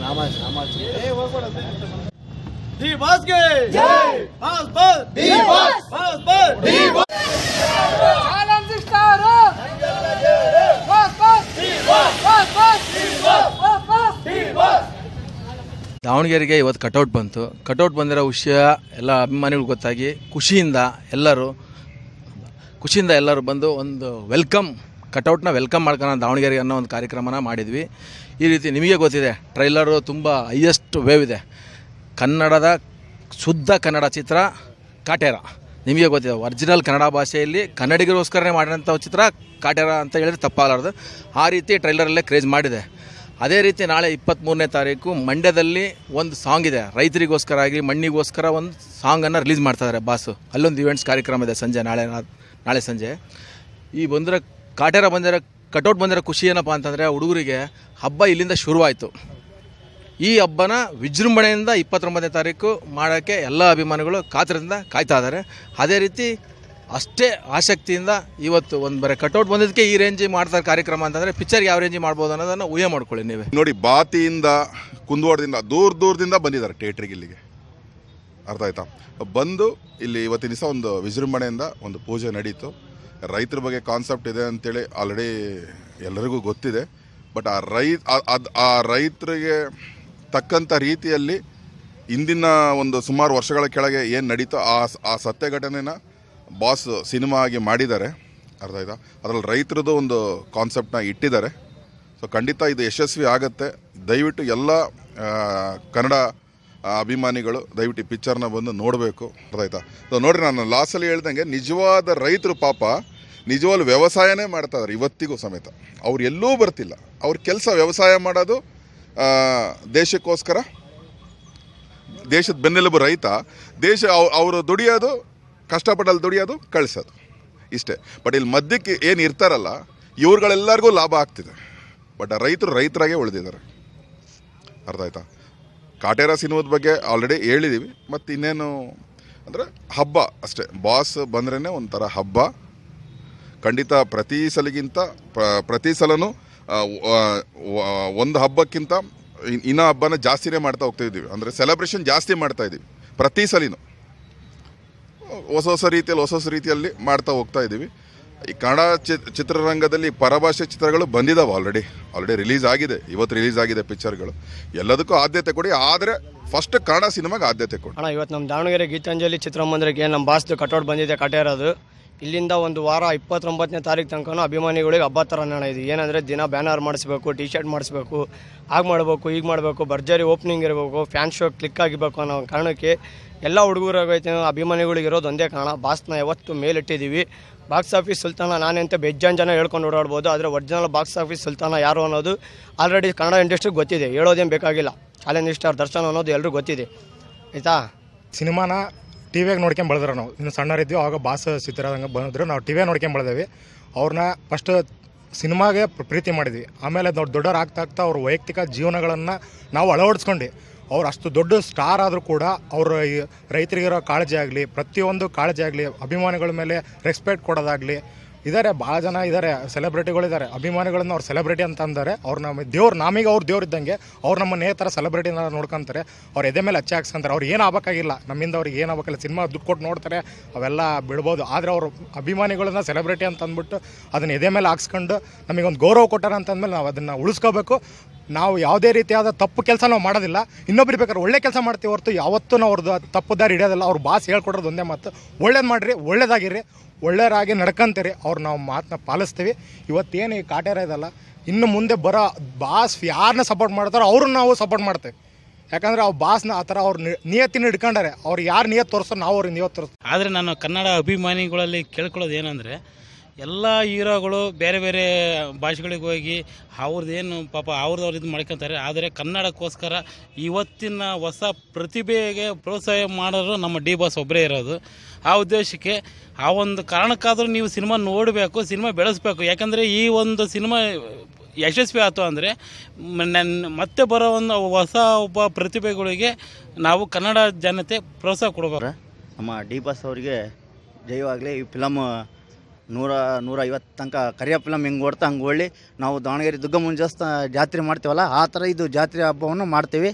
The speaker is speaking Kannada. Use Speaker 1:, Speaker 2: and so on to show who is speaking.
Speaker 1: 남아있어 남아있어 디 바스켓 디 바스 바스 디 바스 바스 바스 디 바스 ದಾವಣಗೆರೆಗೆ ಇವತ್ತು ಕಟೌಟ್ ಬಂತು ಕಟೌಟ್ ಬಂದಿರೋ ವಿಷಯ ಎಲ್ಲ ಅಭಿಮಾನಿಗಳು ಗೊತ್ತಾಗಿ ಖುಷಿಯಿಂದ ಎಲ್ಲರೂ ಖುಷಿಯಿಂದ ಎಲ್ಲರೂ ಬಂದು ಒಂದು ವೆಲ್ಕಮ್ ಕಟೌಟ್ನ ವೆಲ್ಕಮ್ ಮಾಡ್ಕೋಣ ದಾವಣಗೆರೆಗೆ ಅನ್ನೋ ಒಂದು ಕಾರ್ಯಕ್ರಮನ ಮಾಡಿದ್ವಿ ಈ ರೀತಿ ನಿಮಗೆ ಗೊತ್ತಿದೆ ಟ್ರೈಲರು ತುಂಬ ಹೈಯೆಸ್ಟ್ ವೇವ್ ಇದೆ ಕನ್ನಡದ ಶುದ್ಧ ಕನ್ನಡ ಚಿತ್ರ ಕಾಟೇರ ನಿಮಗೆ ಗೊತ್ತಿದೆ ಒರಿಜಿನಲ್ ಕನ್ನಡ ಭಾಷೆಯಲ್ಲಿ ಕನ್ನಡಿಗರಿಗೋಸ್ಕರನೇ ಮಾಡಿದಂಥ ಚಿತ್ರ ಕಾಟೇರ ಅಂತ ಹೇಳಿದ್ರೆ ತಪ್ಪಾಗಲಾರ್ದು ಆ ರೀತಿ ಟ್ರೈಲರಲ್ಲೇ ಕ್ರೇಜ್ ಮಾಡಿದೆ ಅದೇ ರೀತಿ ನಾಳೆ ಇಪ್ಪತ್ತ್ಮೂರನೇ ತಾರೀಕು ಮಂಡ್ಯದಲ್ಲಿ ಒಂದು ಸಾಂಗ್ ಇದೆ ರೈತರಿಗೋಸ್ಕರ ಆಗಲಿ ಮಣ್ಣಿಗೋಸ್ಕರ ಒಂದು ಸಾಂಗನ್ನು ರಿಲೀಸ್ ಮಾಡ್ತಾಯಿದ್ದಾರೆ ಬಾಸು ಅಲ್ಲೊಂದು ಇವೆಂಟ್ಸ್ ಕಾರ್ಯಕ್ರಮ ಇದೆ ಸಂಜೆ ನಾಳೆ ನಾಳೆ ಸಂಜೆ ಈ ಬಂದರೆ ಕಾಟೇರ ಬಂದಿರೋ ಕಟೌಟ್ ಬಂದಿರೋ ಖುಷಿ ಏನಪ್ಪ ಅಂತಂದರೆ ಹುಡುಗರಿಗೆ ಹಬ್ಬ ಇಲ್ಲಿಂದ ಶುರುವಾಯಿತು ಈ ಹಬ್ಬನ ವಿಜೃಂಭಣೆಯಿಂದ ಇಪ್ಪತ್ತೊಂಬತ್ತನೇ ತಾರೀಕು ಮಾಡೋಕ್ಕೆ ಎಲ್ಲ ಅಭಿಮಾನಿಗಳು ಕಾತರದಿಂದ ಕಾಯ್ತಾ ಇದ್ದಾರೆ ಅದೇ ರೀತಿ ಅಷ್ಟೇ ಆಸಕ್ತಿಯಿಂದ ಇವತ್ತು ಒಂದು ಬರೀ ಕಟೌಟ್ ಬಂದಿದ್ದಕ್ಕೆ ಈ ರೇಂಜಿ ಮಾಡ್ತಾರೆ ಕಾರ್ಯಕ್ರಮ ಅಂತಂದರೆ ಪಿಚ್ಚರ್ ಯಾವ ರೇಂಜ್ ಮಾಡ್ಬೋದು ಅನ್ನೋದನ್ನು ಊಹೆ ಮಾಡ್ಕೊಳ್ಳಿ ನೀವೇ
Speaker 2: ನೋಡಿ ಬಾತಿಯಿಂದ ಕುಂದುವಾಡದಿಂದ ದೂರ ದೂರದಿಂದ ಬಂದಿದ್ದಾರೆ ಥಿಯೇಟ್ರಿಗೆ ಇಲ್ಲಿಗೆ ಅರ್ಥ ಆಯ್ತಾ ಬಂದು ಇಲ್ಲಿ ಇವತ್ತಿನ ದಿವಸ ಒಂದು ವಿಜೃಂಭಣೆಯಿಂದ ಒಂದು ಪೂಜೆ ನಡೀತು ರೈತರ ಬಗ್ಗೆ ಕಾನ್ಸೆಪ್ಟ್ ಇದೆ ಅಂತೇಳಿ ಆಲ್ರೆಡಿ ಎಲ್ಲರಿಗೂ ಗೊತ್ತಿದೆ ಬಟ್ ಆ ರೈ ಅದು ಆ ರೈತರಿಗೆ ತಕ್ಕಂಥ ರೀತಿಯಲ್ಲಿ ಇಂದಿನ ಒಂದು ಸುಮಾರು ವರ್ಷಗಳ ಕೆಳಗೆ ಏನು ನಡೀತೋ ಆ ಆ ಸತ್ಯ ಘಟನೆನ ಬಾಸ್ ಸಿನಿಮಾ ಆಗಿ ಮಾಡಿದ್ದಾರೆ ಅರ್ಥ ಆಯ್ತಾ ಅದರಲ್ಲಿ ರೈತರದ್ದು ಒಂದು ಕಾನ್ಸೆಪ್ಟನ್ನ ಇಟ್ಟಿದ್ದಾರೆ ಸೊ ಖಂಡಿತ ಇದು ಯಶಸ್ವಿ ಆಗುತ್ತೆ ದಯವಿಟ್ಟು ಎಲ್ಲ ಕನ್ನಡ ಅಭಿಮಾನಿಗಳು ದಯವಿಟ್ಟು ಈ ಪಿಕ್ಚರ್ನ ಬಂದು ನೋಡಬೇಕು ಆಯ್ತಾ ಸೊ ನೋಡಿರಿ ನಾನು ಲಾಸ್ಟಲ್ಲಿ ಹೇಳ್ದಂಗೆ ನಿಜವಾದ ರೈತರು ಪಾಪ ನಿಜವಾಗ್ಲು ವ್ಯವಸಾಯನೇ ಮಾಡ್ತಾಯಿದ್ದಾರೆ ಇವತ್ತಿಗೂ ಸಮೇತ ಅವ್ರು ಎಲ್ಲೂ ಬರ್ತಿಲ್ಲ ಅವ್ರ ಕೆಲಸ ವ್ಯವಸಾಯ ಮಾಡೋದು ದೇಶಕ್ಕೋಸ್ಕರ ದೇಶದ ಬೆನ್ನೆಲುಬು ರೈತ ದೇಶ ಅವರು ದುಡಿಯೋದು ಕಷ್ಟಪಟ್ಟಲ್ಲಿ ದುಡಿಯೋದು ಕಳಿಸೋದು ಇಷ್ಟೇ ಬಟ್ ಇಲ್ಲಿ ಮಧ್ಯಕ್ಕೆ ಏನು ಇರ್ತಾರಲ್ಲ ಇವ್ರುಗಳೆಲ್ಲರಿಗೂ ಲಾಭ ಆಗ್ತಿದೆ ಬಟ್ ರೈತರು ರೈತರಾಗೆ ಉಳಿದಿದ್ದಾರೆ ಅರ್ಥ ಆಯ್ತಾ ಕಾಟೇರ ಸಿನಿಮಾದ ಬಗ್ಗೆ ಆಲ್ರೆಡಿ ಹೇಳಿದ್ದೀವಿ ಮತ್ತು ಇನ್ನೇನು ಅಂದರೆ ಹಬ್ಬ ಅಷ್ಟೇ ಬಾಸ್ ಬಂದ್ರೇ ಒಂಥರ ಹಬ್ಬ ಖಂಡಿತ ಪ್ರತಿ ಸಲಿಗಿಂತ ಪ್ರತಿ ಸಲನೂ ಒಂದು ಹಬ್ಬಕ್ಕಿಂತ ಇನ್ನೂ ಹಬ್ಬನ ಜಾಸ್ತಿನೇ ಮಾಡ್ತಾ ಹೋಗ್ತಾ ಇದ್ದೀವಿ ಅಂದರೆ ಸೆಲೆಬ್ರೇಷನ್ ಜಾಸ್ತಿ ಮಾಡ್ತಾ ಇದ್ದೀವಿ ಪ್ರತಿ ಸಲಿನೂ ಹೊಸ ಹೊಸ ರೀತಿಯಲ್ಲಿ ಹೊಸ ಹೊಸ ರೀತಿಯಲ್ಲಿ ಮಾಡ್ತಾ ಹೋಗ್ತಾ ಇದ್ದೀವಿ ಈ ಕನ್ನಡ ಚಿತ್ರರಂಗದಲ್ಲಿ ಪರಭಾಷೆ ಚಿತ್ರಗಳು ಬಂದಿದ್ದಾವೆ ಆಲ್ರೆಡಿ ಆಲ್ರೆಡಿ ರಿಲೀಸ್ ಆಗಿದೆ ಇವತ್ತು ರಿಲೀಸ್ ಆಗಿದೆ ಪಿಕ್ಚರ್ಗಳು ಎಲ್ಲದಕ್ಕೂ ಆದ್ಯತೆ ಕೊಡಿ ಆದರೆ ಫಸ್ಟ್ ಕನ್ನಡ ಸಿನಿಮಾಗೆ ಆದ್ಯತೆ ಕೊಡಿ
Speaker 3: ಅಣ್ಣ ಇವತ್ತು ನಮ್ಮ ದಾವಣಗೆರೆ ಗೀತಾಂಜಲಿ ಚಿತ್ರಮಂದಿರಕ್ಕೆ ನಮ್ಮ ಬಾಸ್ದು ಕಟೌಟ್ ಬಂದಿದೆ ಕಟೆ ಇಲ್ಲಿಂದ ಒಂದು ವಾರ ಇಪ್ಪತ್ತೊಂಬತ್ತನೇ ತಾರೀಕು ತನಕನೂ ಅಭಿಮಾನಿಗಳಿಗೆ ಹಬ್ಬ ಥರ ನಾಣ ಇದೆ ಏನಂದರೆ ದಿನ ಬ್ಯಾನರ್ ಮಾಡಿಸ್ಬೇಕು ಟಿ ಶರ್ಟ್ ಮಾಡಿಸ್ಬೇಕು ಹಾಗೆ ಮಾಡಬೇಕು ಈಗ ಮಾಡಬೇಕು ಭರ್ಜರಿ ಓಪನಿಂಗ್ ಇರಬೇಕು ಫ್ಯಾನ್ ಶೋ ಕ್ಲಿಕ್ ಆಗಿಬೇಕು ಅನ್ನೋ ಕಾರಣಕ್ಕೆ ಎಲ್ಲ ಹುಡುಗರಾಗೈತೆ ಅಭಿಮಾನಿಗಳಿಗೆ ಇರೋದು ಒಂದೇ ಕಾರಣ ಬಾಸ್ನ ಯಾವತ್ತು ಮೇಲಿಟ್ಟಿದ್ದೀವಿ ಬಾಕ್ಸ್ ಆಫೀಸ್ ಸುಲ್ತಾನ ನಾನೆಂಥ ಬೆಜ್ಜಾನ್ ಜನ ಹೇಳ್ಕೊಂಡು ಓಡಾಡ್ಬೋದು ಆದರೆ ಒರಿಜಿನಲ್ ಬಾಕ್ಸ್ ಆಫೀಸ್ ಸುಲ್ತಾನ ಯಾರು ಅನ್ನೋದು ಆಲ್ರೆಡಿ ಕನ್ನಡ ಇಂಡಸ್ಟ್ರಿಗೆ ಗೊತ್ತಿದೆ ಹೇಳೋದೇನು ಬೇಕಾಗಿಲ್ಲ ಚಾಲೆಂಜ್ ಸ್ಟಾರ್ ದರ್ಶನ್ ಅನ್ನೋದು ಎಲ್ಲರೂ ಗೊತ್ತಿದೆ ಆಯಿತಾ ಸಿನಿಮಾನ ಟಿ ವಿಯಾಗ ನೋಡ್ಕೊಂಡು ಬೆಳೆದ್ರ ನಾವು ಇನ್ನು ಸಣ್ಣರಿದ್ದೀವಿ ಆವಾಗ ಬಾಸ ಚಿತ್ರರಂಗ ಬಂದಿದ್ರೆ ನಾವು ಟಿ ವಿಯಾಗ ನೋಡ್ಕೊಂಡು ಬೆಳೆದೇವಿ ಅವ್ರನ್ನ ಫಸ್ಟ್ ಸಿನಿಮಾಗೆ ಪ್ರೀತಿ ಮಾಡಿದ್ವಿ ಆಮೇಲೆ ದೊಡ್ಡ ದೊಡ್ಡವ್ರು ಆಗ್ತಾ ಆಗ್ತಾ ಅವ್ರ ವೈಯಕ್ತಿಕ ಜೀವನಗಳನ್ನು ನಾವು ಅಳವಡಿಸ್ಕೊಂಡು ಅವ್ರು ಅಷ್ಟು ದೊಡ್ಡ ಸ್ಟಾರ್ ಆದರೂ ಕೂಡ ಅವ್ರ ರೈತರಿಗಿರೋ ಕಾಳಜಿ ಆಗಲಿ ಪ್ರತಿಯೊಂದು ಕಾಳಜಿ ಆಗಲಿ ಅಭಿಮಾನಿಗಳ ಮೇಲೆ ರೆಸ್ಪೆಕ್ಟ್ ಕೊಡೋದಾಗಲಿ ಇದಾರೆ ಭಾಳ ಜನ ಇದ್ದಾರೆ ಸೆಲೆಬ್ರಿಟಿಗಳಿದ್ದಾರೆ ಅಭಿಮಾನಿಗಳನ್ನ ಅವ್ರು ಸೆಲೆಬ್ರಿಟಿ ಅಂತ ಅಂತಾರೆ ಅವ್ರು ನಮ್ಮ ದೇವ್ರು ನಮಗೆ ಅವ್ರು ದೇವ್ರು ಇದ್ದಂಗೆ ಅವ್ರು ನಮ್ಮ ಥರ ಸೆಲೆಬ್ರಿಟಿನ ನೋಡ್ಕೊಂತಾರೆ ಅವ್ರು ಎದೆ ಮೇಲೆ ಹಚ್ಚಿ ಹಾಕ್ಸ್ಕೊಂತಾರೆ ಅವ್ರು ಏನು ಆಗಬೇಕಾಗಿಲ್ಲ ನಮ್ಮಿಂದ ಅವ್ರಿಗೆ ಏನು ಆಗಬೇಕಲ್ಲ ಸಿನಿಮಾ ದುಡ್ಡು ಕೊಟ್ಟು ನೋಡ್ತಾರೆ ಅವೆಲ್ಲ ಬಿಡ್ಬೋದು ಆದರೆ ಅವರು ಅಭಿಮಾನಿಗಳನ್ನ ಸೆಲೆಬ್ರಿಟಿ ಅಂತ ಅಂದ್ಬಿಟ್ಟು ಅದನ್ನು ಎದೆ ಮೇಲೆ ಹಾಕ್ಸ್ಕೊಂಡು ನಮಗೊಂದು ಗೌರವ ಕೊಟ್ಟಾರ ಅಂದಮೇಲೆ ನಾವು ಅದನ್ನು ಉಳಿಸ್ಕೋಬೇಕು ನಾವು ಯಾವುದೇ ರೀತಿಯಾದ ತಪ್ಪು ಕೆಲಸ ನಾವು ಮಾಡೋದಿಲ್ಲ ಇನ್ನೊಬ್ರು ಬೇಕಾದ್ರೆ ಒಳ್ಳೆ ಕೆಲಸ ಮಾಡ್ತೀವಿ ಹೊರತು ಯಾವತ್ತೂ ನಾವು ಅವ್ರದ್ದು ತಪ್ಪು ದಾರಿ ಹಿಡಿಯೋದಿಲ್ಲ ಅವ್ರ ಬಾಸ್ ಹೇಳ್ಕೊಡೋದು ಒಂದೇ ಮಾತು ಒಳ್ಳೇದು ಮಾಡಿರಿ ಒಳ್ಳೇದಾಗಿರಿ ಒಳ್ಳೆಯರಾಗಿ ನಡ್ಕೊಂತೀರಿ ಅವ್ರು ನಾವು ಮಾತನ್ನ ಪಾಲಿಸ್ತೀವಿ ಇವತ್ತೇನು ಈ ಕಾಟೇರ ಇದಲ್ಲ ಇನ್ನು ಮುಂದೆ ಬರೋ ಬಾಸ್ ಯಾರನ್ನ ಸಪೋರ್ಟ್ ಮಾಡ್ತಾರೋ ಅವ್ರನ್ನ ನಾವು ಸಪೋರ್ಟ್ ಮಾಡ್ತೇವೆ ಯಾಕಂದರೆ ಆ ಬಾಸ್ನ ಆ ಥರ ಅವ್ರು ನಿಯತ್ತಿನ ಹಿಡ್ಕೊಂಡಾರೆ ಅವ್ರು ಯಾರು ನಿಯತ್ತು ತೋರಿಸೋ ನಾವು ಅವ್ರಿಗೆ ನಿಯತ್ತು ತೋರಿಸ್ತಾರೆ ಆದರೆ ನಾನು ಕನ್ನಡ ಅಭಿಮಾನಿಗಳಲ್ಲಿ ಕೇಳ್ಕೊಳ್ಳೋದು ಏನಂದರೆ ಎಲ್ಲ ಹೀರೋಗಳು ಬೇರೆ ಬೇರೆ ಭಾಷೆಗಳಿಗೆ ಹೋಗಿ ಅವ್ರದ್ದೇನು ಪಾಪ ಅವ್ರದವ್ರು ಇದು ಮಾಡ್ಕೊತಾರೆ ಆದರೆ ಕನ್ನಡಕ್ಕೋಸ್ಕರ ಇವತ್ತಿನ ಹೊಸ ಪ್ರತಿಭೆಗೆ ಪ್ರೋತ್ಸಾಹ ಮಾಡೋರು ನಮ್ಮ ಡಿ ಬಾಸ್ ಒಬ್ಬರೇ ಇರೋದು ಆ ಉದ್ದೇಶಕ್ಕೆ ಆ ಒಂದು ಕಾರಣಕ್ಕಾದರೂ ನೀವು ಸಿನಿಮಾ ನೋಡಬೇಕು ಸಿನಿಮಾ ಬೆಳೆಸಬೇಕು ಯಾಕಂದರೆ ಈ ಒಂದು ಸಿನಿಮಾ ಯಶಸ್ವಿ ಆಯಿತು ಅಂದರೆ ನನ್ನ ಮತ್ತೆ ಬರೋ ಒಂದು ಹೊಸ ಒಬ್ಬ ಪ್ರತಿಭೆಗಳಿಗೆ ನಾವು ಕನ್ನಡ ಜನತೆ ಪ್ರೋತ್ಸಾಹ ಕೊಡಬೇಕು ನಮ್ಮ ಡಿ ಬಾಸ್ ಅವರಿಗೆ ಜಯವಾಗಲಿ ಈ ಫಿಲಮ್ ನೂರ ನೂರ ಐವತ್ತು ತನಕ ಕರಿಯ ಹಿಂಗೆ ಓಡ್ತಾ ಹಂಗೆ ಓಡಲಿ ನಾವು ದಾವಣಗೆರೆ ದುಗ್ಗಮ್ಮನ ದೇವಸ್ಥಾನ ಜಾತ್ರೆ ಮಾಡ್ತೀವಲ್ಲ ಆ ಥರ ಇದು ಜಾತ್ರೆ ಹಬ್ಬವನ್ನು ಮಾಡ್ತೀವಿ